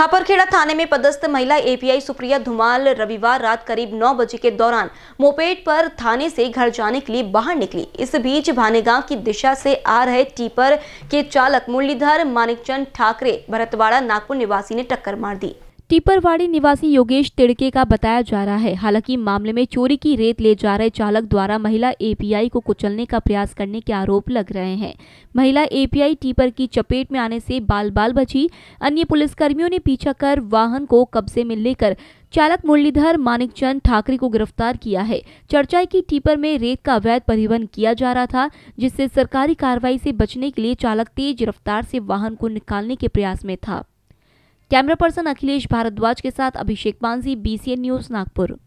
खापरखेड़ा थाने में पदस्थ महिला एपीआई सुप्रिया धुमाल रविवार रात करीब 9 बजे के दौरान मोपेट पर थाने से घर जाने के लिए बाहर निकली इस बीच भानेगांव की दिशा से आ रहे टीपर के चालक मुरलीधर मानिकचंद ठाकरे भरतवाड़ा नागपुर निवासी ने टक्कर मार दी टीपरवाड़ी निवासी योगेश तिड़के का बताया जा रहा है हालांकि मामले में चोरी की रेत ले जा रहे चालक द्वारा महिला एपीआई को कुचलने का प्रयास करने के आरोप लग रहे हैं महिला एपीआई टीपर की चपेट में आने से बाल बाल बची अन्य पुलिसकर्मियों ने पीछा कर वाहन को कब्जे में लेकर चालक मुरलीधर मानिकचंद ठाकरे को गिरफ्तार किया है चर्चा की टीपर में रेत का अवैध परिवहन किया जा रहा था जिससे सरकारी कार्रवाई से बचने के लिए चालक तेज रफ्तार से वाहन को निकालने के प्रयास में था कैमरा पर्सन अखिलेश भारद्वाज के साथ अभिषेक मांझी बीसीएन न्यूज नागपुर